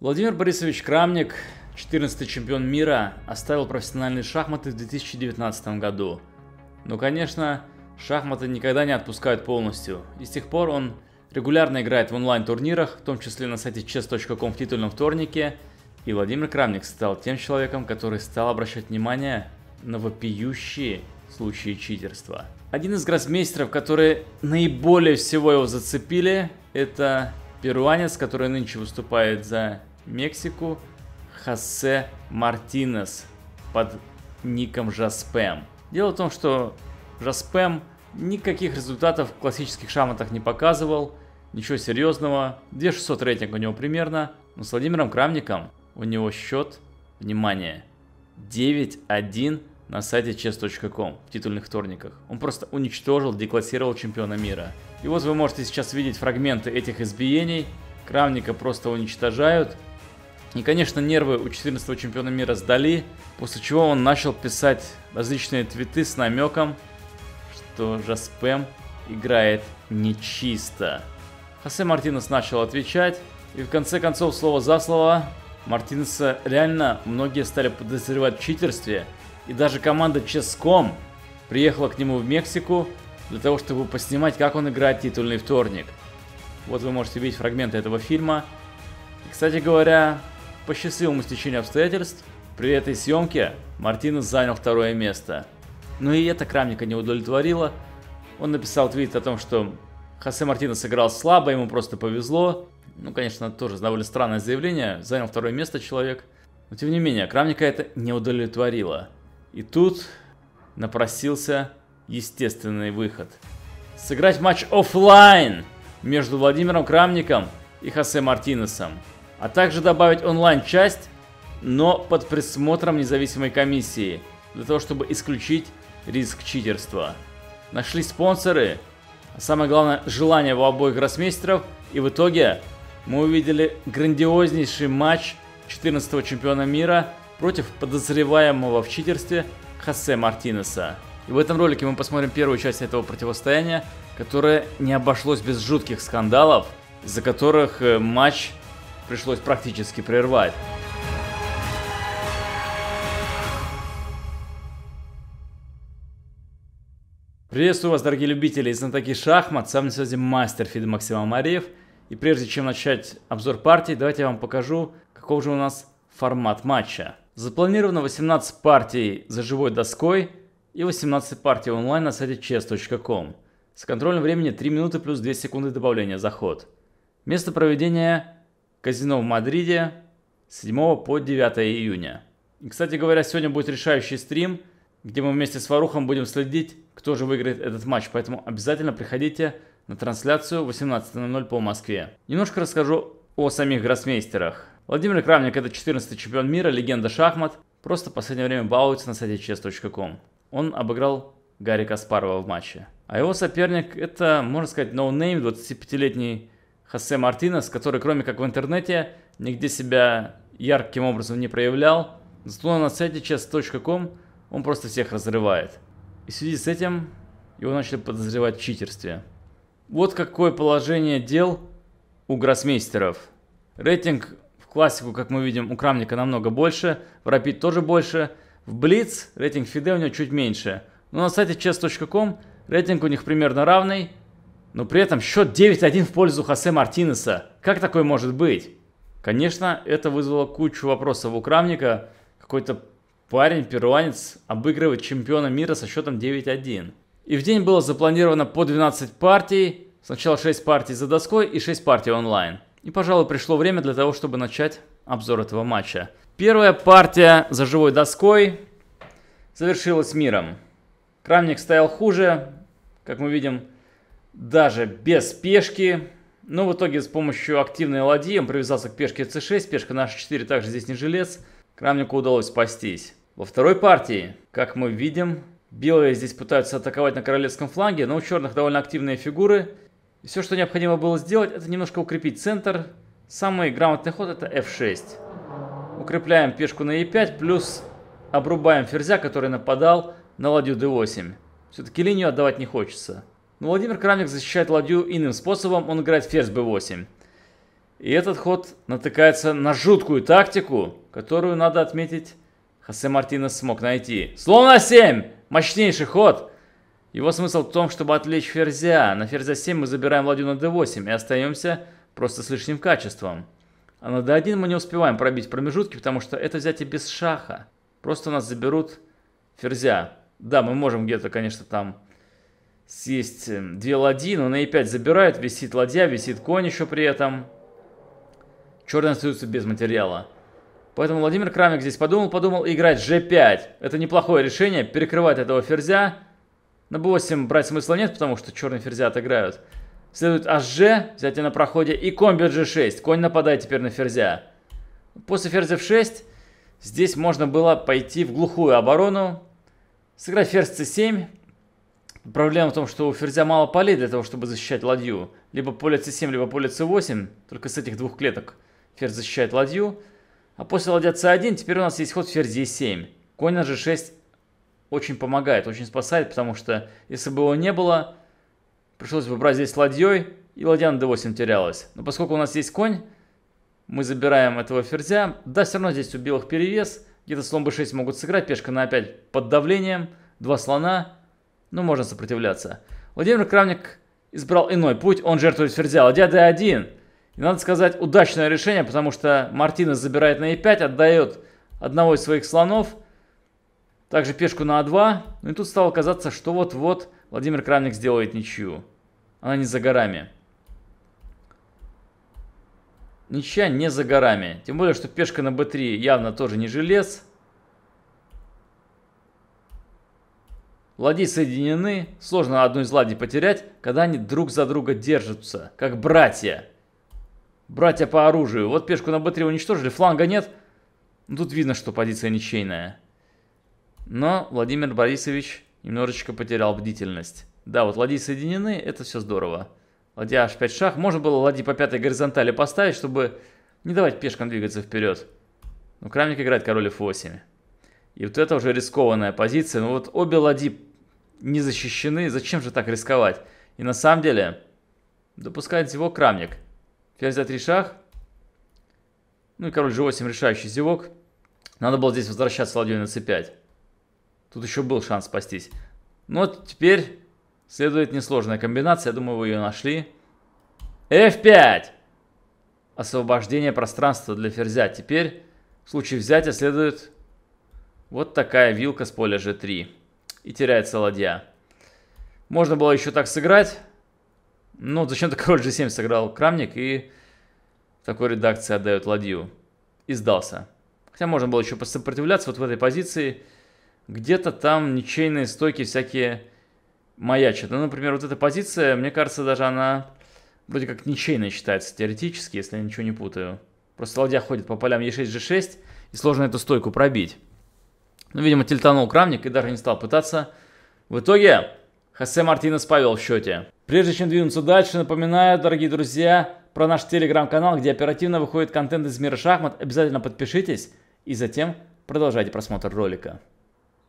Владимир Борисович Крамник, 14-й чемпион мира, оставил профессиональные шахматы в 2019 году. Но, ну, конечно, шахматы никогда не отпускают полностью, и с тех пор он регулярно играет в онлайн-турнирах, в том числе на сайте chess.com в титульном вторнике, и Владимир Крамник стал тем человеком, который стал обращать внимание на вопиющие случаи читерства. Один из гроссмейстеров, которые наиболее всего его зацепили, это перуанец, который нынче выступает за Мексику Хосе Мартинес под ником Жаспэм. Дело в том, что Жаспэм никаких результатов в классических шахматах не показывал, ничего серьезного. 2600 рейтинг у него примерно, но с Владимиром Крамником у него счет, внимание, 9-1 на сайте chess.com в титульных вторниках. Он просто уничтожил, деклассировал чемпиона мира. И вот вы можете сейчас видеть фрагменты этих избиений. Крамника просто уничтожают – и, конечно, нервы у 14-го чемпиона мира сдали, после чего он начал писать различные твиты с намеком, что Жаспем играет нечисто. Хосе Мартинес начал отвечать, и в конце концов, слово за слово, Мартинеса реально многие стали подозревать в читерстве, и даже команда Ческом приехала к нему в Мексику для того, чтобы поснимать, как он играет титульный вторник. Вот вы можете видеть фрагменты этого фильма. И, кстати говоря, по счастливому стечению обстоятельств, при этой съемке Мартинес занял второе место. Но ну и это Крамника не удовлетворило. Он написал твит о том, что Хосе Мартинес сыграл слабо, ему просто повезло. Ну, конечно, тоже довольно странное заявление. Занял второе место человек. Но тем не менее, Крамника это не удовлетворило. И тут напросился естественный выход. Сыграть матч офлайн между Владимиром Крамником и Хосе Мартинесом а также добавить онлайн-часть, но под присмотром независимой комиссии, для того, чтобы исключить риск читерства. Нашли спонсоры, а самое главное желание у обоих гроссмейстеров, и в итоге мы увидели грандиознейший матч 14-го чемпиона мира против подозреваемого в читерстве Хосе Мартинеса. И в этом ролике мы посмотрим первую часть этого противостояния, которое не обошлось без жутких скандалов, из-за которых э, матч пришлось практически прервать. Приветствую вас, дорогие любители и знатоки шахмат. С вами связи мастер Фид Максима Мариев. И прежде чем начать обзор партий, давайте я вам покажу, каков же у нас формат матча. Запланировано 18 партий за живой доской и 18 партий онлайн на сайте chess.com. С контролем времени 3 минуты плюс 2 секунды добавления за ход. Место проведения казино в Мадриде 7 по 9 июня. И, кстати говоря, сегодня будет решающий стрим, где мы вместе с Варухом будем следить, кто же выиграет этот матч, поэтому обязательно приходите на трансляцию 18.00 по Москве. Немножко расскажу о самих гроссмейстерах. Владимир Крамник – это 14-й чемпион мира, легенда шахмат, просто в последнее время балуется на сайте chess.com. Он обыграл Гарри Каспарова в матче. А его соперник – это, можно сказать, ноунейм, no 25-летний Хосе Мартинес, который кроме как в интернете нигде себя ярким образом не проявлял, зато на сайте chess.com он просто всех разрывает. И в связи с этим его начали подозревать в читерстве. Вот какое положение дел у гроссмейстеров. Рейтинг в классику, как мы видим, у Крамника намного больше, в Рапид тоже больше, в Блиц рейтинг Фиде у него чуть меньше. Но на сайте chess.com рейтинг у них примерно равный, но при этом счет 9-1 в пользу Хосе Мартинеса. Как такое может быть? Конечно, это вызвало кучу вопросов у Крамника. Какой-то парень, перуанец, обыгрывает чемпиона мира со счетом 9-1. И в день было запланировано по 12 партий. Сначала 6 партий за доской и 6 партий онлайн. И, пожалуй, пришло время для того, чтобы начать обзор этого матча. Первая партия за живой доской завершилась миром. Крамник стоял хуже, как мы видим, даже без пешки. Но в итоге с помощью активной ладьи он привязался к пешке c6, пешка на h4 также здесь не жилец. Крамнику удалось спастись. Во второй партии, как мы видим, белые здесь пытаются атаковать на королевском фланге, но у черных довольно активные фигуры. все, что необходимо было сделать, это немножко укрепить центр. Самый грамотный ход это f6. Укрепляем пешку на e5, плюс обрубаем ферзя, который нападал на ладью d8. Все-таки линию отдавать не хочется. Но Владимир Крамник защищает ладью иным способом, он играет ферзь b8. И этот ход натыкается на жуткую тактику, которую, надо отметить, Хосе Мартинес смог найти. Слон на 7! Мощнейший ход! Его смысл в том, чтобы отвлечь ферзя. На ферзя 7 мы забираем ладью на d8 и остаемся просто с лишним качеством. А на d1 мы не успеваем пробить промежутки, потому что это взятие без шаха. Просто нас заберут ферзя. Да, мы можем где-то, конечно, там есть эм, две ладьи, но на e5 забирают, висит ладья, висит конь еще при этом. Черные остаются без материала. Поэтому Владимир Крамик здесь подумал, подумал и играть g5. Это неплохое решение, перекрывать этого ферзя. На b8 брать смысла нет, потому что черные ферзя отыграют. Следует hg, взятие на проходе и комби g6. Конь нападает теперь на ферзя. После ферзя в 6 здесь можно было пойти в глухую оборону. Сыграть ферзь c7, Проблема в том, что у Ферзя мало полей для того, чтобы защищать ладью. Либо поле c7, либо поле c8. Только с этих двух клеток ферзь защищает ладью. А после ладья c1 теперь у нас есть ход ферзь e7. Конь на g6 очень помогает, очень спасает, потому что если бы его не было, пришлось бы брать здесь ладьей, и ладья на d8 терялась. Но поскольку у нас есть конь, мы забираем этого ферзя. Да, все равно здесь у белых перевес. Где-то слон b6 могут сыграть, пешка на опять под давлением. Два слона, но ну, можно сопротивляться. Владимир Крамник избрал иной путь, он жертвует ферзя, ладья d1. И надо сказать, удачное решение, потому что Мартинес забирает на e5, отдает одного из своих слонов, также пешку на a а 2 Ну и тут стало казаться, что вот-вот Владимир Крамник сделает ничью. Она не за горами. Ничья не за горами. Тем более, что пешка на b3 явно тоже не желез. Ладьи соединены, сложно одну из ладей потерять, когда они друг за друга держатся, как братья. Братья по оружию. Вот пешку на b3 уничтожили, фланга нет. Ну, тут видно, что позиция ничейная. Но Владимир Борисович немножечко потерял бдительность. Да, вот ладьи соединены, это все здорово. Ладья h5 шах. Можно было ладьи по пятой горизонтали поставить, чтобы не давать пешкам двигаться вперед. Но Крамник играет король f8. И вот это уже рискованная позиция. Но ну вот обе ладьи не защищены, зачем же так рисковать? И на самом деле, допускает зевок крамник. Ферзь за три шах. Ну и король g8 решающий зевок. Надо было здесь возвращаться ладью на c5. Тут еще был шанс спастись. Но теперь следует несложная комбинация. Я думаю, вы ее нашли. f5. Освобождение пространства для ферзя. Теперь в случае взятия следует вот такая вилка с поля g3 и теряется ладья. Можно было еще так сыграть. Ну, зачем-то король g7 сыграл крамник и в такой редакции отдает ладью. И сдался. Хотя можно было еще посопротивляться вот в этой позиции. Где-то там ничейные стойки всякие маячат. Ну, например, вот эта позиция, мне кажется, даже она вроде как ничейная считается теоретически, если я ничего не путаю. Просто ладья ходит по полям e6, g6, и сложно эту стойку пробить. Ну, видимо, тельтанул крамник и даже не стал пытаться. В итоге Хосе Мартинес повел в счете. Прежде чем двинуться дальше, напоминаю, дорогие друзья, про наш телеграм-канал, где оперативно выходит контент из мира шахмат. Обязательно подпишитесь и затем продолжайте просмотр ролика.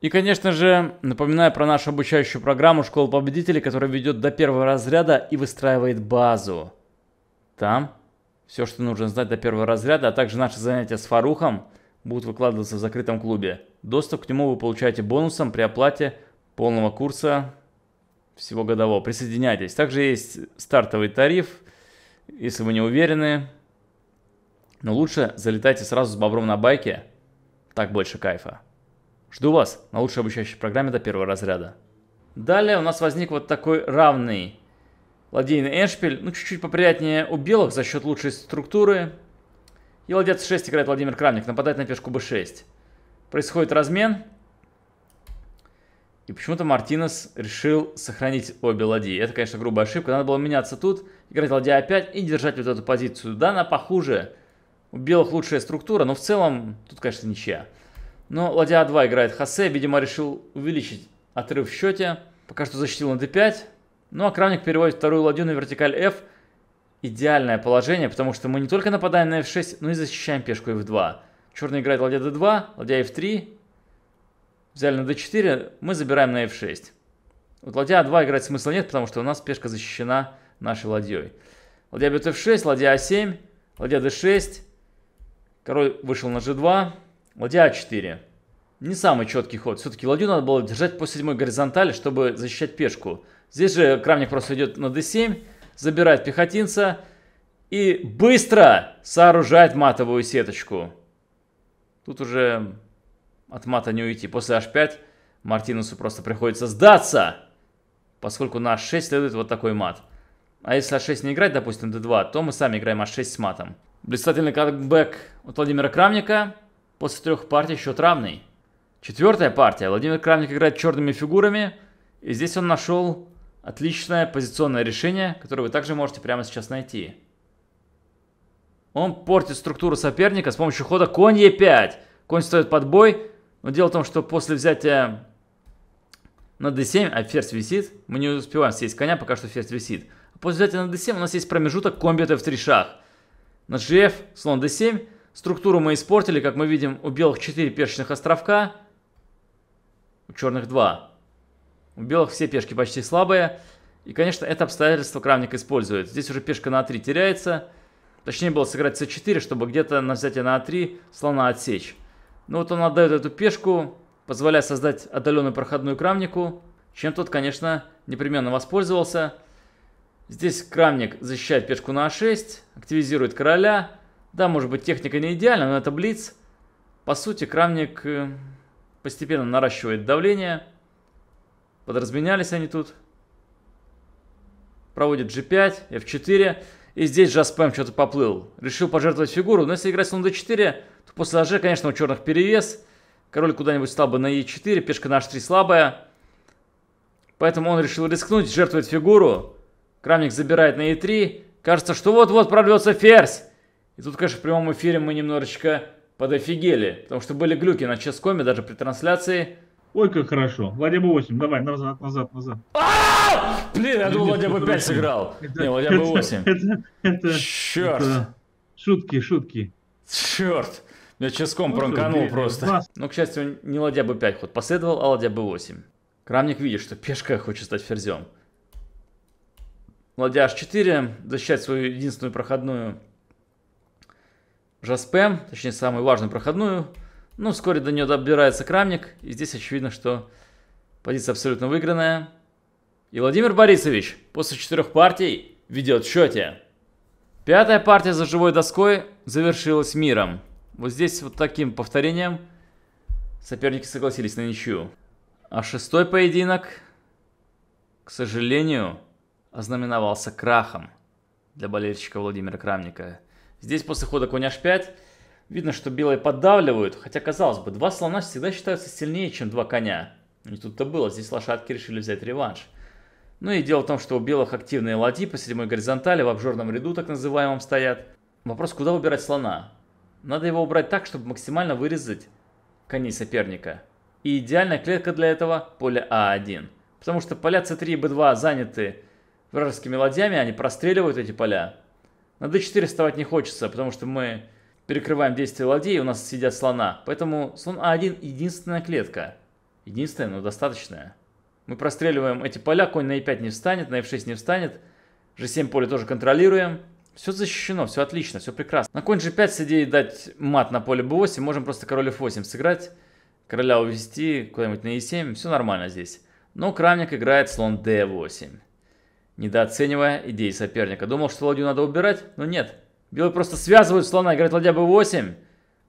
И, конечно же, напоминаю про нашу обучающую программу «Школа победителей», которая ведет до первого разряда и выстраивает базу. Там все, что нужно знать до первого разряда, а также наши занятия с Фарухом будут выкладываться в закрытом клубе – Доступ к нему вы получаете бонусом при оплате полного курса всего годового. Присоединяйтесь. Также есть стартовый тариф, если вы не уверены. Но лучше залетайте сразу с бобром на байке. Так больше кайфа. Жду вас на лучшей обучающей программе до первого разряда. Далее у нас возник вот такой равный ладейный эшпиль. Ну, чуть-чуть поприятнее у белых за счет лучшей структуры. И ладец 6 играет Владимир Крамник, нападает на пешку b6. Происходит размен. И почему-то Мартинес решил сохранить обе ладьи. Это, конечно, грубая ошибка. Надо было меняться тут, играть ладья опять и держать вот эту позицию. Да, она похуже. У белых лучшая структура, но в целом тут, конечно, ничья. Но ладья А2 играет Хосе. Видимо, решил увеличить отрыв в счете. Пока что защитил на d5. Ну, а Крамник переводит вторую ладью на вертикаль f. Идеальное положение, потому что мы не только нападаем на f6, но и защищаем пешку f2. Черный играет ладья d2, ладья f3. Взяли на d4, мы забираем на f6. Вот ладья a2 а играть смысла нет, потому что у нас пешка защищена нашей ладьей. Ладья бьет f6, ладья a7, а ладья d6. Король вышел на g2, ладья a4. А Не самый четкий ход. Все-таки ладью надо было держать по седьмой горизонтали, чтобы защищать пешку. Здесь же крамник просто идет на d7, забирает пехотинца и быстро сооружает матовую сеточку. Тут уже от мата не уйти. После h5 Мартинусу просто приходится сдаться, поскольку на h6 следует вот такой мат. А если h6 не играть, допустим, d2, то мы сами играем h6 с матом. Блистательный камбэк от Владимира Крамника. После трех партий счет равный. Четвертая партия. Владимир Крамник играет черными фигурами. И здесь он нашел отличное позиционное решение, которое вы также можете прямо сейчас найти. Он портит структуру соперника с помощью хода конь e 5 Конь стоит под бой. Но дело в том, что после взятия на d7, а ферзь висит, мы не успеваем съесть коня, пока что ферзь висит. После взятия на d7 у нас есть промежуток комби в 3 шах. На gf слон d7. Структуру мы испортили, как мы видим, у белых 4 пешечных островка, у черных 2. У белых все пешки почти слабые. И, конечно, это обстоятельство Крамник использует. Здесь уже пешка на 3 теряется. Точнее было сыграть c4, чтобы где-то на взятие на а3 слона отсечь. но ну вот он отдает эту пешку, позволяя создать отдаленную проходную крамнику, чем тот, конечно, непременно воспользовался. Здесь крамник защищает пешку на а6, активизирует короля. Да, может быть, техника не идеальна, но это блиц. По сути, крамник э, постепенно наращивает давление. Подразменялись они тут. Проводит g5, f4. И здесь Джаспэм что-то поплыл. Решил пожертвовать фигуру, но если играть слон d4, то после аж, конечно, у черных перевес. Король куда-нибудь стал бы на e4, пешка на h3 слабая. Поэтому он решил рискнуть, жертвовать фигуру. Крамник забирает на e3. Кажется, что вот-вот прорвется ферзь. И тут, конечно, в прямом эфире мы немножечко подофигели. Потому что были глюки на ческоме, даже при трансляции. Ой, как хорошо. Владя б 8, давай, назад, назад, назад. А, блин, я думал, Владя б 5 сыграл. Не, Владя б 8. Это... Черт. Шутки, шутки. Черт. Я ческом ну пронканул просто. Но, ну, к счастью, не ладья б 5 ход последовал, а ладья б 8. Крамник видит, что пешка хочет стать ферзем. Ладья h4, защищать свою единственную проходную Жаспем, точнее самую важную проходную. Ну, вскоре до нее добирается Крамник, и здесь очевидно, что позиция абсолютно выигранная. И Владимир Борисович после четырех партий ведет в счете. Пятая партия за живой доской завершилась миром. Вот здесь вот таким повторением соперники согласились на ничью. А шестой поединок, к сожалению, ознаменовался крахом для болельщика Владимира Крамника. Здесь после хода конь h5 Видно, что белые поддавливают, хотя, казалось бы, два слона всегда считаются сильнее, чем два коня. Не тут-то было, здесь лошадки решили взять реванш. Ну и дело в том, что у белых активные ладьи по седьмой горизонтали в обжорном ряду так называемом стоят. Вопрос, куда убирать слона? Надо его убрать так, чтобы максимально вырезать коней соперника. И идеальная клетка для этого – поле А1. Потому что поля c 3 и Б2 заняты вражескими ладьями, они простреливают эти поля. На d4 вставать не хочется, потому что мы перекрываем действие ладей, у нас сидят слона. Поэтому слон А1 единственная клетка. Единственная, но достаточная. Мы простреливаем эти поля, конь на Е5 не встанет, на е 6 не встанет. G7 поле тоже контролируем. Все защищено, все отлично, все прекрасно. На конь G5 сидеть идеей дать мат на поле B8, можем просто король F8 сыграть. Короля увести куда-нибудь на E7, все нормально здесь. Но Крамник играет слон D8. Недооценивая идеи соперника. Думал, что ладью надо убирать, но нет. Белые просто связывают слона, играет ладья b8.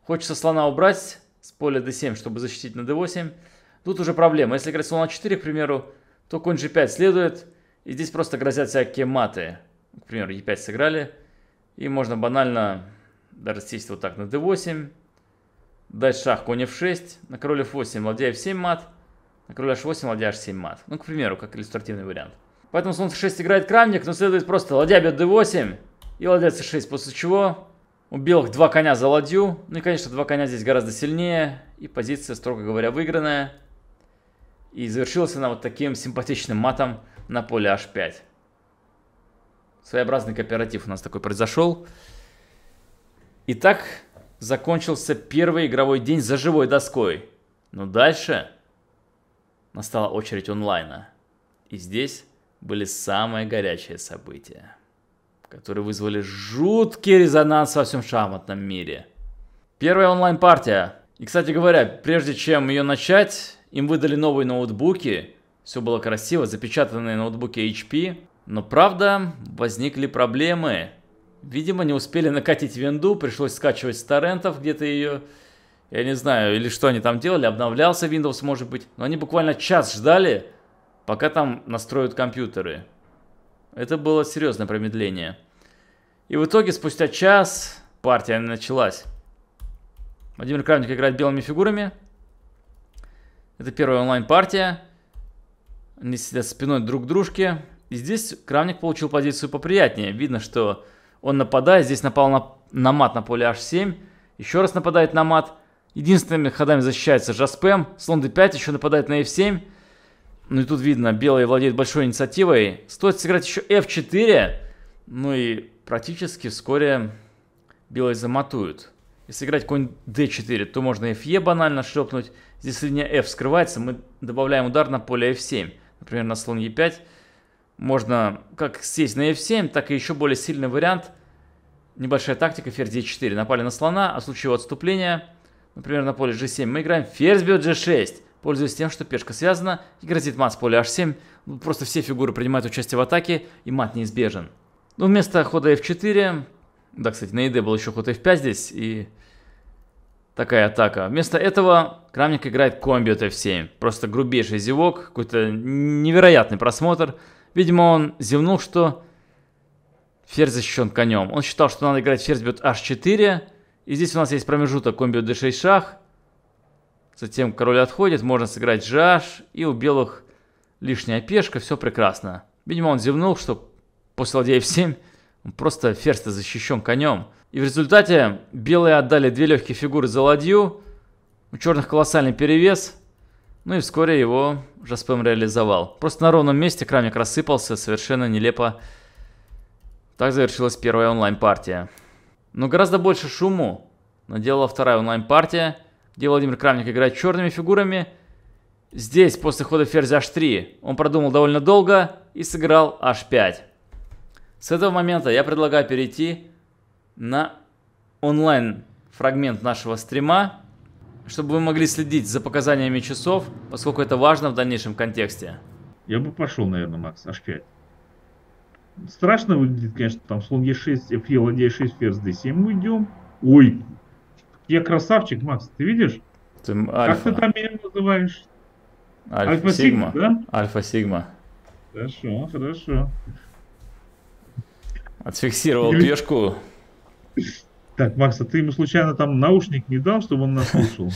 Хочется слона убрать с поля d7, чтобы защитить на d8. Тут уже проблема. Если играть слона 4, к примеру, то конь g5 следует. И здесь просто грозят всякие маты. К примеру, e5 сыграли. И можно банально даже сесть вот так на d8. Дать шах конь f6. На король f8 ладья f7 мат. На король h8 ладья h7 мат. Ну, к примеру, как иллюстративный вариант. Поэтому слон f6 играет крамник, но следует просто ладья бьет d8 и ладья c6, после чего у белых два коня за ладью. Ну и, конечно, два коня здесь гораздо сильнее, и позиция, строго говоря, выигранная. И завершилась она вот таким симпатичным матом на поле h5. Своеобразный кооператив у нас такой произошел. Итак, закончился первый игровой день за живой доской. Но дальше настала очередь онлайна. И здесь были самые горячие события которые вызвали жуткий резонанс во всем шахматном мире. Первая онлайн-партия. И, кстати говоря, прежде чем ее начать, им выдали новые ноутбуки. Все было красиво, запечатанные ноутбуки HP. Но правда, возникли проблемы. Видимо, не успели накатить винду, пришлось скачивать с торрентов где-то ее. Я не знаю, или что они там делали, обновлялся Windows, может быть. Но они буквально час ждали, пока там настроят компьютеры. Это было серьезное промедление. И в итоге, спустя час, партия началась. Владимир Крамник играет белыми фигурами. Это первая онлайн-партия. Они сидят спиной друг к дружке. И здесь Крамник получил позицию поприятнее. Видно, что он нападает. Здесь напал на, на мат на поле h7. Еще раз нападает на мат. Единственными ходами защищается Жаспем. Слон d5 еще нападает на f7. Ну и тут видно, белые владеют большой инициативой. Стоит сыграть еще f4. Ну и практически вскоре белые заматуют. Если играть конь d4, то можно fe банально шлепнуть. Здесь линия f скрывается, мы добавляем удар на поле f7. Например, на слон e5. Можно как сесть на f7, так и еще более сильный вариант. Небольшая тактика, ферзь d4. Напали на слона, а в случае его отступления, например, на поле g7, мы играем ферзь бьет g6. Пользуясь тем, что пешка связана и грозит мат с поля h7, ну, просто все фигуры принимают участие в атаке и мат неизбежен. Но ну, вместо хода f4, да, кстати, на id e был еще ход f5 здесь и такая атака. Вместо этого Крамник играет комби от f7. Просто грубейший зевок, какой-то невероятный просмотр. Видимо, он зевнул, что ферзь защищен конем. Он считал, что надо играть ферзь бьет h4. И здесь у нас есть промежуток комби d6 шах. Затем король отходит, можно сыграть жаж, и у белых лишняя пешка, все прекрасно. Видимо, он зевнул, что после ладья f7 он просто ферзь защищен конем. И в результате белые отдали две легкие фигуры за ладью, у черных колоссальный перевес, ну и вскоре его Жаспем реализовал. Просто на ровном месте крамник рассыпался, совершенно нелепо. Так завершилась первая онлайн-партия. Но гораздо больше шуму наделала вторая онлайн-партия – где Владимир Крамник играет черными фигурами. Здесь, после хода ферзь h3, он продумал довольно долго и сыграл h5. С этого момента я предлагаю перейти на онлайн фрагмент нашего стрима, чтобы вы могли следить за показаниями часов, поскольку это важно в дальнейшем контексте. Я бы пошел, наверное, Макс, h5. Страшно выглядит, конечно, там слон e6, f, ладья 6 ферзь d7 уйдем. Ой, я красавчик, Макс, ты видишь? Ты альфа. Как ты там меня называешь? Альфа, альфа Сигма. Сигма, да? Альфа Сигма. Хорошо, хорошо. Отфиксировал Или... пешку. Так, Макс, а ты ему случайно там наушник не дал, чтобы он нас слушал?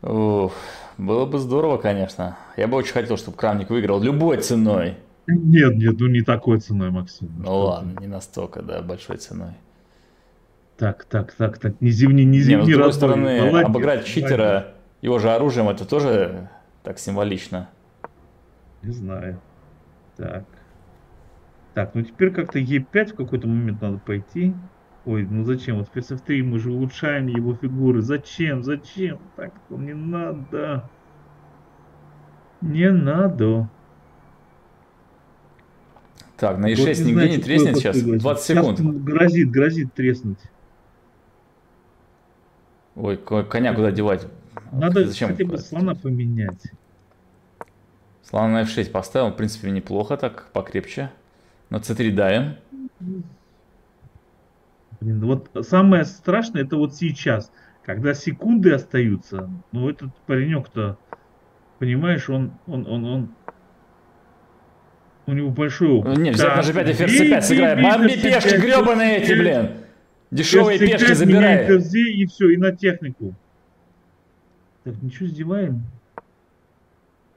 было бы здорово, конечно. Я бы очень хотел, чтобы Крамник выиграл любой ценой. Нет, нет, ну не такой ценой, Максим. Ну ладно, не настолько, да, большой ценой так, так, так, так, не зимний, не зимний. Не, ну, с другой стороны, Молодец. обыграть читера его же оружием, это тоже так символично. Не знаю. Так. Так, ну теперь как-то Е5 в какой-то момент надо пойти. Ой, ну зачем? Вот в PSF3 мы же улучшаем его фигуры. Зачем? Зачем? Так, не надо. Не надо. Так, на E6 вот, нигде знаете, не треснет сейчас. 20 секунд. Сейчас грозит, грозит треснуть. Ой, коня куда девать? Надо Зачем? хотя бы слона поменять. Слона на f6 поставил, в принципе, неплохо так, покрепче. На c3 давим. Блин, вот самое страшное это вот сейчас, когда секунды остаются. Ну, этот паренек-то, понимаешь, он, он, он, он, у него большой опыт. Не, взять на g5, f5 сыграем. Бомби пешки гребаные эти, блин. Дешевые есть, пешки забирай. ФЗ и все, и на технику. Так, ничего сдеваем.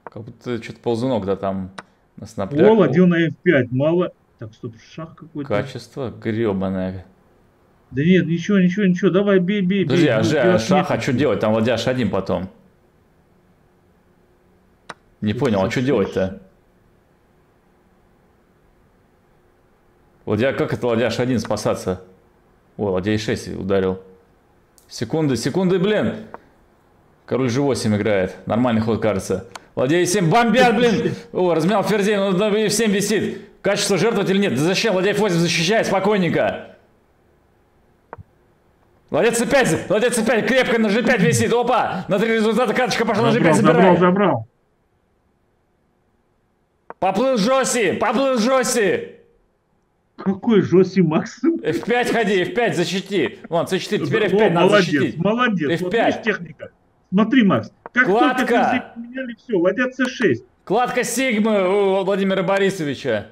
Как будто что-то ползунок, да, там на снапляк. Ол, один на F5, мало. Так, стоп, шах какой-то. Качество гребаное. Да нет, ничего, ничего, ничего, давай бей, бей, бей. Подожди, а, же, а шах, а нет, а что делать? Там ладья h1 потом. Не понял, а что делать-то? Ладья, как это ладья h1 спасаться? О, ладья e6 ударил. Секунды, секунды, блин. Король g8 играет. Нормальный ход, кажется. Ладья e7, бомбят, блин. О, размял ферзей, он на e7 висит. Качество жертвовать или нет? Да зачем? Ладья f8 защищает спокойненько. Ладья c5, ладья c5, крепко на g5 висит. Опа, на три результата карточка пошла на g5, забирай. Забрал, забрал. Поплыл Жоси, поплыл Жоси. Какой Жоси Максим? F5 э, ходи, F5 защити. Вон, C4, теперь F5 О, надо молодец, защитить. Молодец, F5. Э, вот видишь техника. Смотри, Макс, как Кладка. только ты все, ладья C6. Кладка Сигмы у Владимира Борисовича.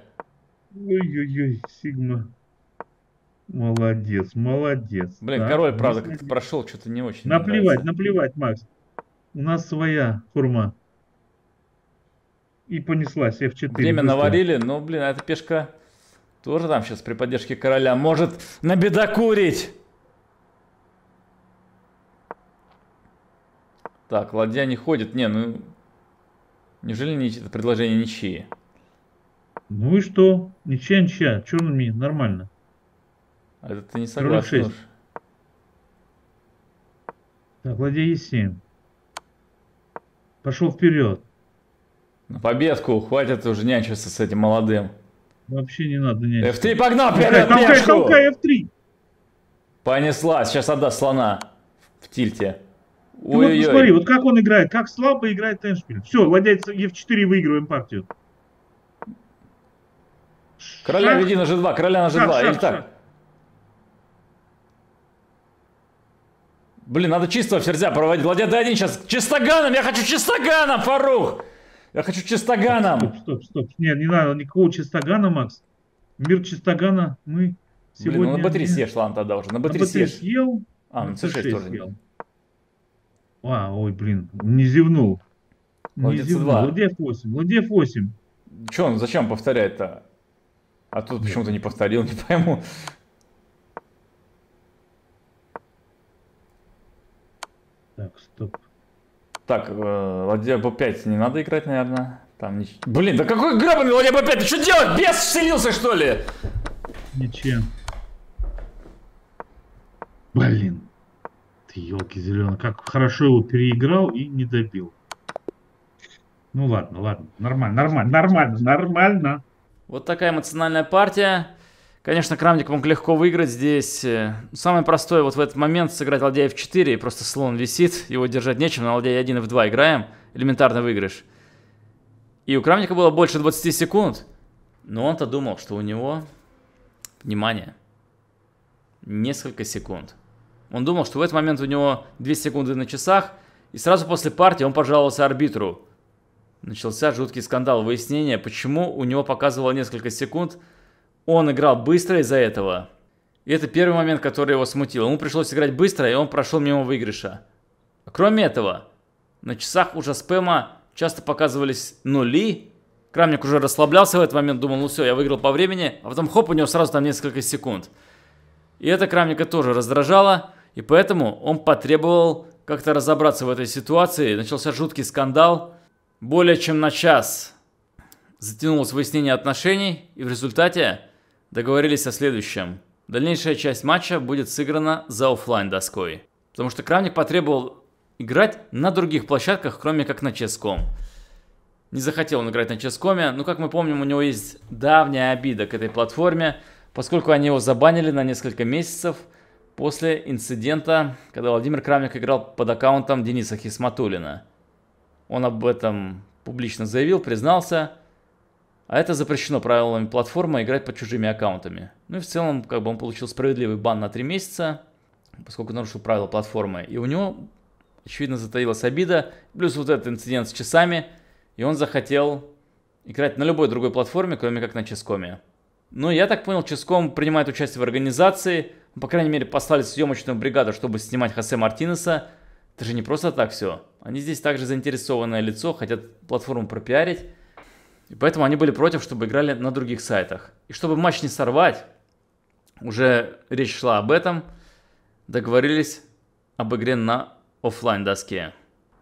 Ой-ой-ой, Сигма. Молодец, молодец. Блин, да? король, правда, как-то прошел, что-то не очень. Наплевать, наплевать, Макс. У нас своя хурма. И понеслась F4. Время быстро. наварили, но, ну, блин, а эта пешка тоже там сейчас при поддержке короля может набедокурить. Так, ладья не ходит. Не, ну... Неужели не, это предложение ничьи? Ну и что? Ничья, ничья. Черными нормально. А это ты не согласен. Уж. Так, ладья Е7. Пошел вперед. На победку, хватит уже нянчиться с этим молодым. Вообще не надо. Не... F3 погнал, вперед, э, толкай, пешку. толкай, F3. Понеслась, сейчас отдаст слона в тильте. Ты Ой -ой -ой. вот посмотри, вот как он играет, как слабо играет Теншпиль. Все, владелец F4 выигрываем партию. Короля шах. веди на G2, короля на G2, шах, или шах, так? Шах. Блин, надо чистого в сердя проводить. Владя, дай один сейчас. Чистоганом, я хочу чистоганом, Фарух! Я хочу чистогана. Стоп, стоп, стоп. Нет, не надо никакого чистогана, Макс. Мир чистогана мы сегодня... Блин, ну на b съешь, ладно, тогда уже. На b съел. А, ну, на C6, C6 тоже. Съел. А, ой, блин, не зевнул. не зевнул. 2. Ладья F8, ладья F8. Че он, зачем повторяет-то? А тут почему-то не повторил, не пойму. Так, стоп. Так, э, ладья b5 не надо играть, наверное. Там нич... Блин, да какой грабаный ладья b5? Ты что делать? Бес вселился, что ли? Ничем. Блин. Ты елки зеленый. Как хорошо его переиграл и не добил. Ну ладно, ладно. Нормально, нормально, нормально, нормально. Вот такая эмоциональная партия. Конечно, Крамник мог легко выиграть здесь. Э, самое простое вот в этот момент сыграть ладья f4, и просто слон висит, его держать нечем, на ладья 1 f2 играем, элементарный выигрыш. И у Крамника было больше 20 секунд, но он-то думал, что у него, внимание, несколько секунд. Он думал, что в этот момент у него 2 секунды на часах, и сразу после партии он пожаловался арбитру. Начался жуткий скандал, выяснение, почему у него показывало несколько секунд, он играл быстро из-за этого. И это первый момент, который его смутил. Ему пришлось играть быстро, и он прошел мимо выигрыша. Кроме этого, на часах уже спэма часто показывались нули. Крамник уже расслаблялся в этот момент, думал, ну все, я выиграл по времени. А потом хоп, у него сразу там несколько секунд. И это Крамника тоже раздражало. И поэтому он потребовал как-то разобраться в этой ситуации. Начался жуткий скандал. Более чем на час затянулось выяснение отношений. И в результате Договорились о следующем. Дальнейшая часть матча будет сыграна за офлайн доской. Потому что Крамник потребовал играть на других площадках, кроме как на Ческом. Не захотел он играть на Ческоме, но, как мы помним, у него есть давняя обида к этой платформе, поскольку они его забанили на несколько месяцев после инцидента, когда Владимир Крамник играл под аккаунтом Дениса Хисматулина. Он об этом публично заявил, признался, а это запрещено правилами платформы играть под чужими аккаунтами. Ну и в целом, как бы он получил справедливый бан на 3 месяца, поскольку нарушил правила платформы. И у него, очевидно, затаилась обида. Плюс вот этот инцидент с часами. И он захотел играть на любой другой платформе, кроме как на Ческоме. Ну, я так понял, Ческом принимает участие в организации. Ну, по крайней мере, послали съемочную бригаду, чтобы снимать Хосе Мартинеса. Это же не просто так все. Они здесь также заинтересованное лицо, хотят платформу пропиарить. И поэтому они были против, чтобы играли на других сайтах. И чтобы матч не сорвать, уже речь шла об этом, договорились об игре на офлайн доске.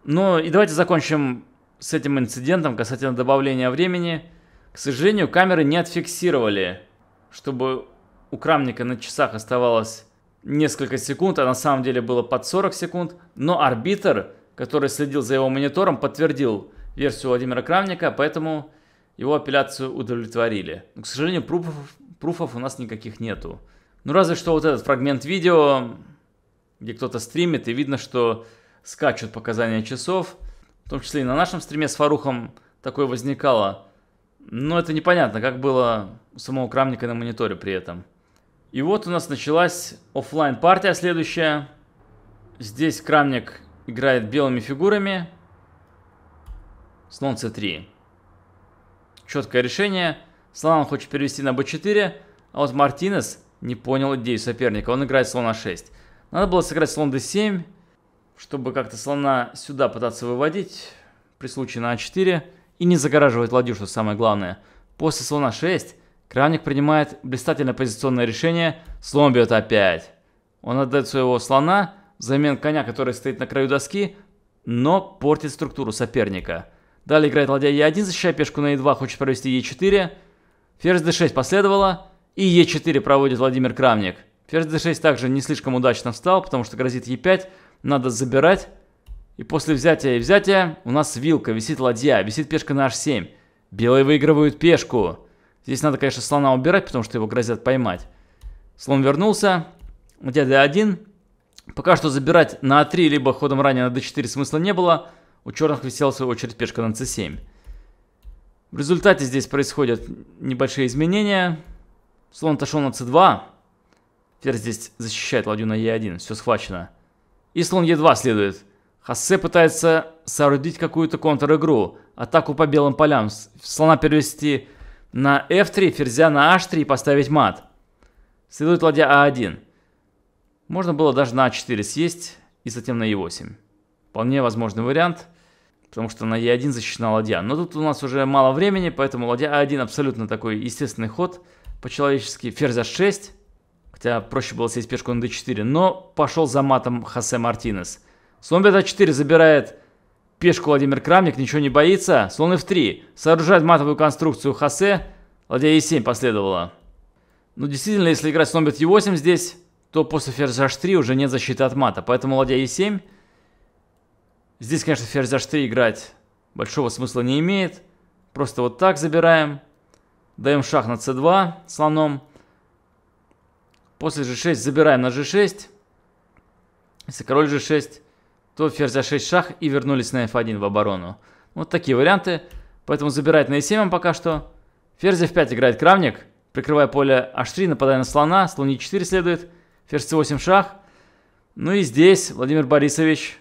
Ну и давайте закончим с этим инцидентом касательно добавления времени. К сожалению, камеры не отфиксировали, чтобы у крамника на часах оставалось несколько секунд, а на самом деле было под 40 секунд. Но арбитр, который следил за его монитором, подтвердил версию Владимира Крамника, поэтому его апелляцию удовлетворили. Но, к сожалению, пруфов, пруфов у нас никаких нету. Ну разве что вот этот фрагмент видео, где кто-то стримит, и видно, что скачут показания часов. В том числе и на нашем стриме с Фарухом такое возникало. Но это непонятно, как было у самого Крамника на мониторе при этом. И вот у нас началась офлайн партия следующая. Здесь Крамник играет белыми фигурами. Слон c3. Четкое решение. Салан хочет перевести на b4, а вот Мартинес не понял идею соперника. Он играет слон a6. Надо было сыграть слон d7, чтобы как-то слона сюда пытаться выводить, при случае на a4, а и не загораживать ладью, что самое главное. После слона 6 Крамник принимает блистательное позиционное решение, слон бьет опять. Он отдает своего слона, взамен коня, который стоит на краю доски, но портит структуру соперника – Далее играет ладья Е1, защищая пешку на Е2, хочет провести Е4. Ферзь d6 последовало, и Е4 проводит Владимир Крамник. Ферзь d6 также не слишком удачно встал, потому что грозит Е5, надо забирать. И после взятия и взятия у нас вилка, висит ладья, висит пешка на h7. Белые выигрывают пешку. Здесь надо, конечно, слона убирать, потому что его грозят поймать. Слон вернулся, ладья d1. Пока что забирать на a3, а либо ходом ранее на d4 смысла не было. У черных висела в свою очередь пешка на c7. В результате здесь происходят небольшие изменения. Слон отошел на c2. Ферзь здесь защищает ладью на e1. Все схвачено. И слон e2 следует. Хассе пытается соорудить какую-то контр-игру. Атаку по белым полям. Слона перевести на f3, ферзя на h3 и поставить мат. Следует ладья a а 1 Можно было даже на a а 4 съесть и затем на e8. Вполне возможный вариант, потому что на e 1 защищена ладья. Но тут у нас уже мало времени, поэтому ладья А1 абсолютно такой естественный ход по-человечески. Ферзь h 6 хотя проще было сесть пешку на d4, но пошел за матом Хосе Мартинес. Слон b4 забирает пешку Владимир Крамник, ничего не боится. Слон f3 сооружает матовую конструкцию Хосе, ладья e7 последовала. Но ну, действительно, если играть слон e 8 здесь, то после ферзь h3 уже нет защиты от мата, поэтому ладья e7 Здесь, конечно, ферзь h3 играть большого смысла не имеет. Просто вот так забираем. Даем шах на c2 слоном. После g6 забираем на g6. Если король g6, то ферзь а6 шах и вернулись на f1 в оборону. Вот такие варианты. Поэтому забирать на e7 пока что. Ферзь f5 играет кравник, прикрывая поле h3, нападая на слона. Слон e4 следует. Ферзь c8 шах. Ну и здесь Владимир Борисович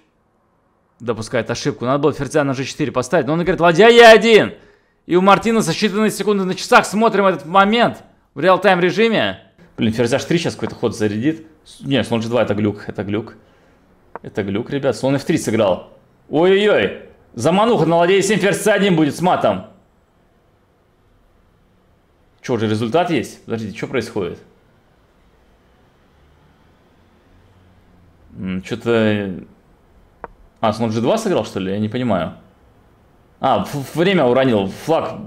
допускает ошибку. Надо было ферзя на G4 поставить. Но он говорит, ладья Е1. И у Мартина за считанные секунды на часах смотрим этот момент в реал-тайм режиме. Блин, ферзь h3 сейчас какой-то ход зарядит. Не, слон g2 это глюк, это глюк. Это глюк, ребят. Слон f3 сыграл. Ой-ой-ой. Замануха на ладье 7 ферзь c1 будет с матом. Что, уже результат есть? Подождите, что происходит? Что-то а, он в G2 сыграл, что ли? Я не понимаю. А, время уронил. Флаг,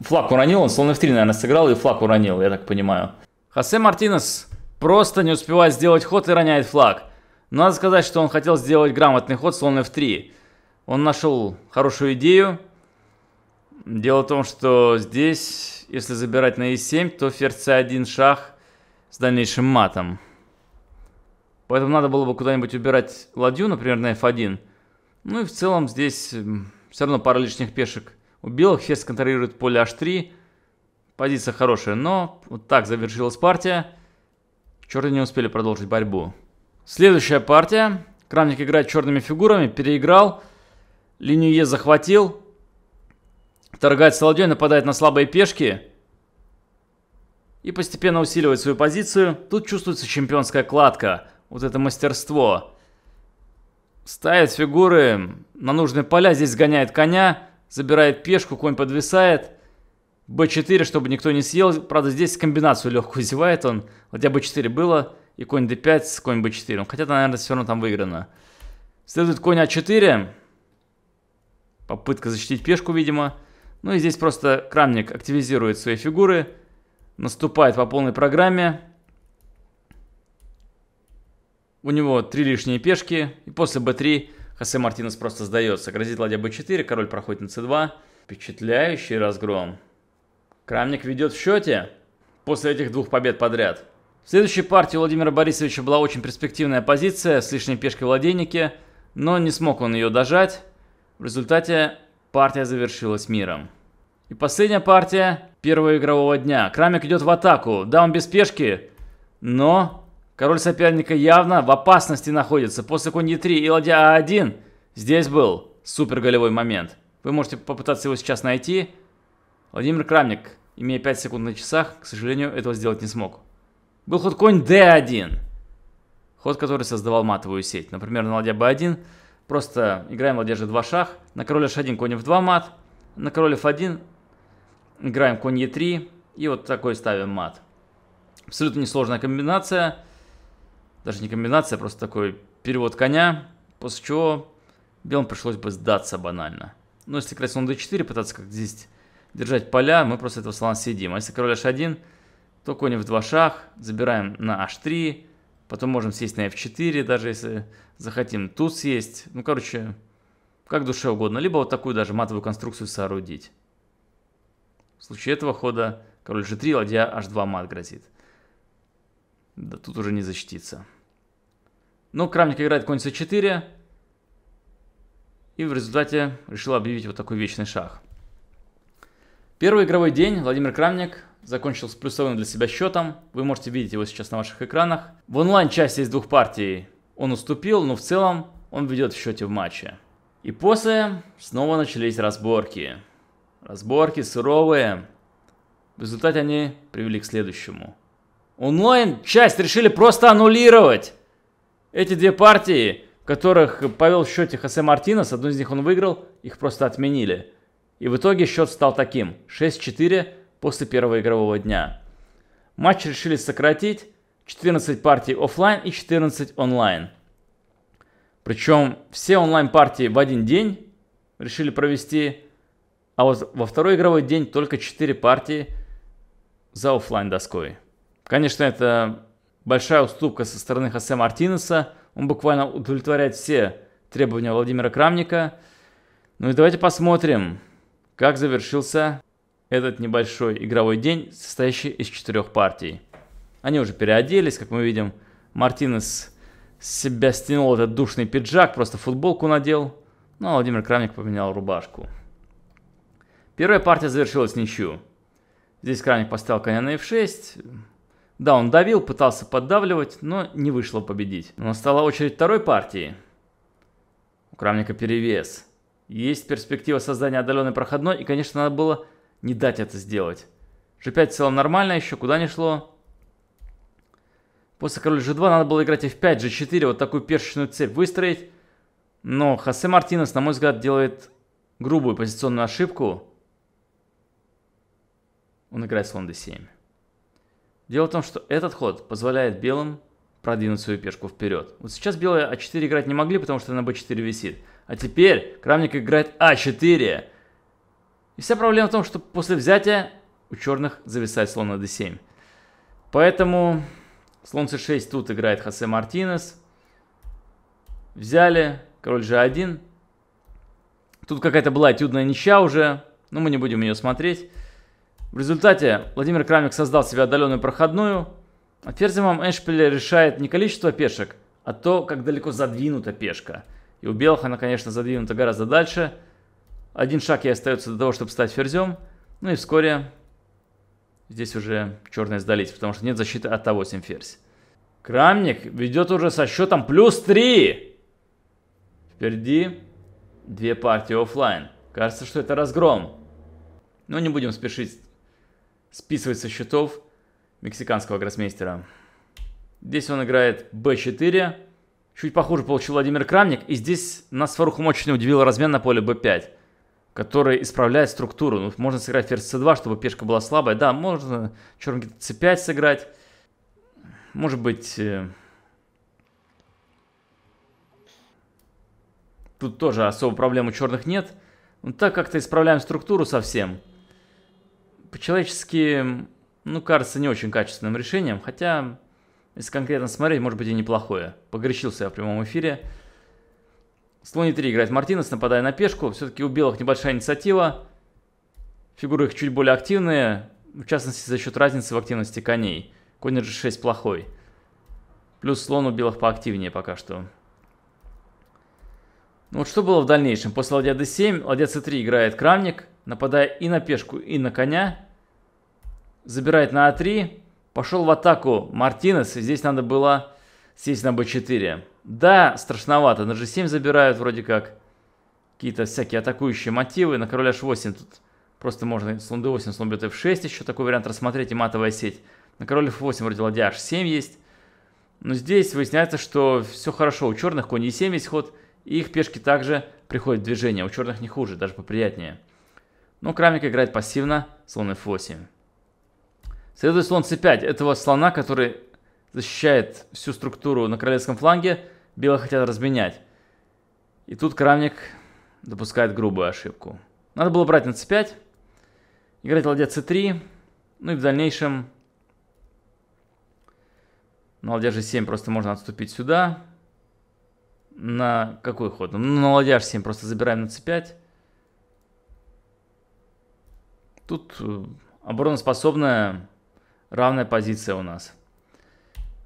флаг уронил, он слон F3, наверное, сыграл и флаг уронил, я так понимаю. Хосе Мартинес просто не успевает сделать ход и роняет флаг. Но надо сказать, что он хотел сделать грамотный ход слон F3. Он нашел хорошую идею. Дело в том, что здесь, если забирать на E7, то ферзь C1 шах с дальнейшим матом. Поэтому надо было бы куда-нибудь убирать ладью, например, на F1. Ну и в целом здесь эм, все равно пара лишних пешек у белых. ферзь контролирует поле h3. Позиция хорошая, но вот так завершилась партия. Черные не успели продолжить борьбу. Следующая партия. Крамник играет черными фигурами, переиграл. Линию Е захватил. Торгает Солодей, нападает на слабые пешки. И постепенно усиливает свою позицию. Тут чувствуется чемпионская кладка. Вот это мастерство. Ставит фигуры на нужные поля, здесь сгоняет коня, забирает пешку, конь подвисает. b4, чтобы никто не съел. Правда, здесь комбинацию легкую зевает он. хотя b4 было, и конь d5 с конь b4. Хотя, наверное, все равно там выиграно. Следует конь a а 4 Попытка защитить пешку, видимо. Ну и здесь просто крамник активизирует свои фигуры. Наступает по полной программе. У него три лишние пешки, и после b3 Хосе Мартинес просто сдается. Грозит ладья b4, король проходит на c2. Впечатляющий разгром. Крамник ведет в счете после этих двух побед подряд. В следующей партии у Владимира Борисовича была очень перспективная позиция с лишней пешкой в ладейнике, но не смог он ее дожать. В результате партия завершилась миром. И последняя партия первого игрового дня. Крамник идет в атаку. Да, он без пешки, но Король соперника явно в опасности находится. После конь Е3 и ладья a а 1 здесь был супер голевой момент. Вы можете попытаться его сейчас найти. Владимир Крамник, имея 5 секунд на часах, к сожалению, этого сделать не смог. Был ход конь D1. Ход, который создавал матовую сеть. Например, на ладья B1. Просто играем ладья же 2 шах. На король H1 конь F2 мат. На король F1 играем конь E3. И вот такой ставим мат. Абсолютно несложная комбинация даже не комбинация, а просто такой перевод коня, после чего белым пришлось бы сдаться банально. Но ну, если король слон d4, пытаться как здесь держать поля, мы просто этого слона съедим. А если король h1, то конь в два шах, забираем на h3, потом можем сесть на f4, даже если захотим тут съесть. Ну, короче, как душе угодно. Либо вот такую даже матовую конструкцию соорудить. В случае этого хода король g3, ладья h2 мат грозит. Да тут уже не защититься. Но ну, Крамник играет конь c4. И в результате решила объявить вот такой вечный шах. Первый игровой день Владимир Крамник закончил с плюсовым для себя счетом. Вы можете видеть его сейчас на ваших экранах. В онлайн-части из двух партий он уступил, но в целом он ведет в счете в матче. И после снова начались разборки. Разборки суровые. В результате они привели к следующему. Онлайн-часть решили просто аннулировать. Эти две партии, которых повел в счете Хосе Мартинес, одну из них он выиграл, их просто отменили. И в итоге счет стал таким – 6-4 после первого игрового дня. Матч решили сократить, 14 партий офлайн и 14 онлайн. Причем все онлайн-партии в один день решили провести, а вот во второй игровой день только 4 партии за офлайн доской. Конечно, это Большая уступка со стороны Хосе Мартинеса. Он буквально удовлетворяет все требования Владимира Крамника. Ну и давайте посмотрим, как завершился этот небольшой игровой день, состоящий из четырех партий. Они уже переоделись, как мы видим. Мартинес с себя стянул этот душный пиджак, просто футболку надел. Ну, а Владимир Крамник поменял рубашку. Первая партия завершилась ничью. Здесь Крамник поставил коня на f6, да, он давил, пытался поддавливать, но не вышло победить. Но стала очередь второй партии. У Крамника перевес. Есть перспектива создания отдаленной проходной, и, конечно, надо было не дать это сделать. G5 в целом нормально, еще куда не шло. После король G2 надо было играть F5, G4, вот такую першечную цепь выстроить. Но Хосе Мартинес, на мой взгляд, делает грубую позиционную ошибку. Он играет слон D7. Дело в том, что этот ход позволяет белым продвинуть свою пешку вперед. Вот сейчас белые А4 играть не могли, потому что на b4 висит. А теперь крамник играет А4. И вся проблема в том, что после взятия у черных зависает слон на d7. Поэтому слон c6 тут играет Хосе Мартинес. Взяли, король g1. Тут какая-то была этюдная ничья уже, но мы не будем ее смотреть. В результате Владимир Крамник создал себе отдаленную проходную. А ферземом Эшпиля решает не количество пешек, а то, как далеко задвинута пешка. И у белых она, конечно, задвинута гораздо дальше. Один шаг ей остается до того, чтобы стать ферзем. Ну и вскоре здесь уже черные сдались, потому что нет защиты от того 8 ферзь. Крамник ведет уже со счетом плюс 3. Впереди две партии офлайн. Кажется, что это разгром. Но не будем спешить списывать со счетов мексиканского гроссмейстера. Здесь он играет b4. Чуть похуже получил Владимир Крамник. И здесь нас Фарухом очень удивил размен на поле b5, который исправляет структуру. Ну, можно сыграть ферзь c2, чтобы пешка была слабая. Да, можно черный c5 сыграть. Может быть... Э, тут тоже особо проблем у черных нет. Но ну, так как-то исправляем структуру совсем по-человечески, ну, кажется не очень качественным решением, хотя, если конкретно смотреть, может быть и неплохое. Погорячился я в прямом эфире. Слони 3 играет Мартинес, нападая на пешку. Все-таки у белых небольшая инициатива. Фигуры их чуть более активные, в частности за счет разницы в активности коней. Конь g6 плохой. Плюс слон у белых поактивнее пока что. Ну вот что было в дальнейшем? После ладья d7, ладья c3 играет крамник, нападая и на пешку, и на коня забирает на А3. Пошел в атаку Мартинес. И здесь надо было сесть на Б4. Да, страшновато. На G7 забирают вроде как. Какие-то всякие атакующие мотивы. На короля H8 тут просто можно слон D8, слон бьет F6. Еще такой вариант рассмотреть и матовая сеть. На король F8 вроде ладья H7 есть. Но здесь выясняется, что все хорошо. У черных конь E7 есть ход. И их пешки также приходят в движение. У черных не хуже, даже поприятнее. Но Крамник играет пассивно, слон F8. Следует слон c5, этого слона, который защищает всю структуру на королевском фланге, белые хотят разменять. И тут Крамник допускает грубую ошибку. Надо было брать на c5, играть ладья c3, ну и в дальнейшем на ладья g7 просто можно отступить сюда. На какой ход? Ну, на ладья g7 просто забираем на c5. Тут э, обороноспособная Равная позиция у нас.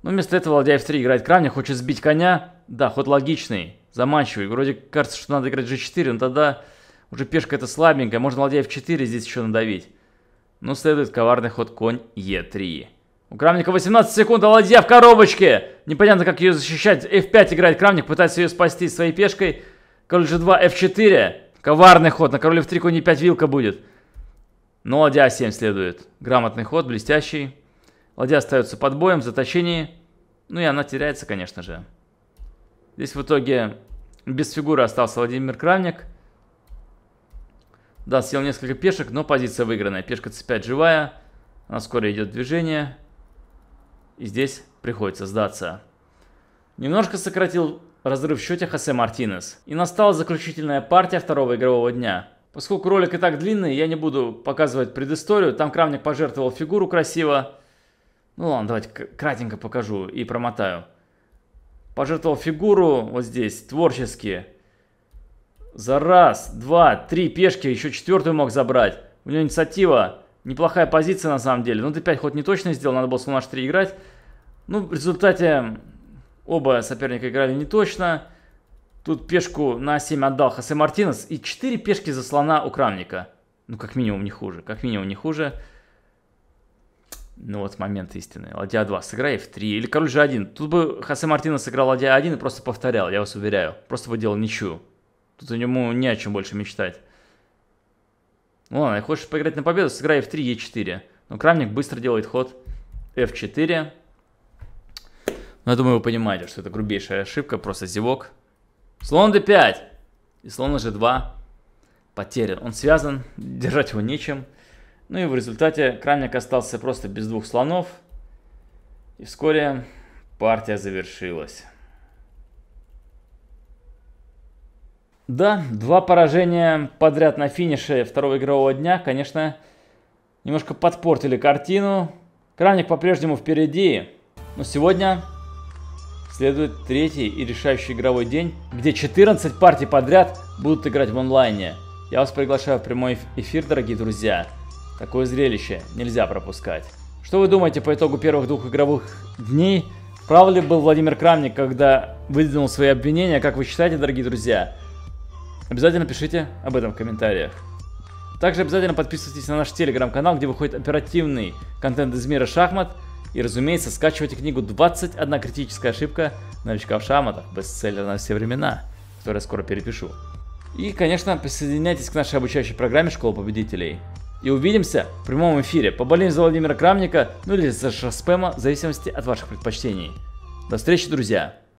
Но ну, вместо этого ладья f3 играет камня, хочет сбить коня. Да, ход логичный, заманчивый. Вроде кажется, что надо играть g4, но тогда уже пешка это слабенькая. Можно ладья f4 здесь еще надавить. Но следует коварный ход конь e3. У Крамника 18 секунд, а ладья в коробочке. Непонятно, как ее защищать. f5 играет Крамник, пытается ее спасти своей пешкой. Король g2, f4. Коварный ход. На короле f3 конь e5 вилка будет. Но ладья 7 а следует. Грамотный ход, блестящий. Ладья остается под боем, в заточении. Ну и она теряется, конечно же. Здесь в итоге без фигуры остался Владимир Кравник. Да, съел несколько пешек, но позиция выигранная. Пешка c5 живая. Она скоро идет в движение. И здесь приходится сдаться. Немножко сократил разрыв в счете Хосе Мартинес. И настала заключительная партия второго игрового дня. Поскольку ролик и так длинный, я не буду показывать предысторию. Там Кравник пожертвовал фигуру красиво. Ну ладно, давайте кратенько покажу и промотаю. Пожертвовал фигуру вот здесь, творчески. За раз, два, три пешки, еще четвертую мог забрать. У него инициатива, неплохая позиция на самом деле. Ну, ты 5 хоть не точно сделал, надо было слона h3 играть. Ну, в результате оба соперника играли не точно. Тут пешку на 7 отдал Хосе Мартинес. И 4 пешки за слона у Крамника. Ну, как минимум, не хуже. Как минимум, не хуже ну вот момент истины. Ладья 2, сыграй в 3 или король же 1. Тут бы Хосе Мартина сыграл ладья 1 и просто повторял, я вас уверяю. Просто бы делал ничью. Тут ему не о чем больше мечтать. Ну ладно, хочешь поиграть на победу, сыграй f3, e4. Но Крамник быстро делает ход f4. Ну, я думаю, вы понимаете, что это грубейшая ошибка, просто зевок. Слон d5! И слон g2 потерян. Он связан, держать его нечем. Ну и в результате Крамник остался просто без двух слонов. И вскоре партия завершилась. Да, два поражения подряд на финише второго игрового дня, конечно, немножко подпортили картину. Крамник по-прежнему впереди, но сегодня следует третий и решающий игровой день, где 14 партий подряд будут играть в онлайне. Я вас приглашаю в прямой эфир, дорогие друзья. Такое зрелище нельзя пропускать. Что вы думаете по итогу первых двух игровых дней? Прав ли был Владимир Крамник, когда выдвинул свои обвинения? Как вы считаете, дорогие друзья? Обязательно пишите об этом в комментариях. Также обязательно подписывайтесь на наш телеграм-канал, где выходит оперативный контент из мира шахмат. И, разумеется, скачивайте книгу «21 критическая ошибка новичка в шахматах», бестселлер на все времена, который я скоро перепишу. И, конечно, присоединяйтесь к нашей обучающей программе «Школа победителей». И увидимся в прямом эфире по болезни за Владимира Крамника, ну или за Шарспема, в зависимости от ваших предпочтений. До встречи, друзья!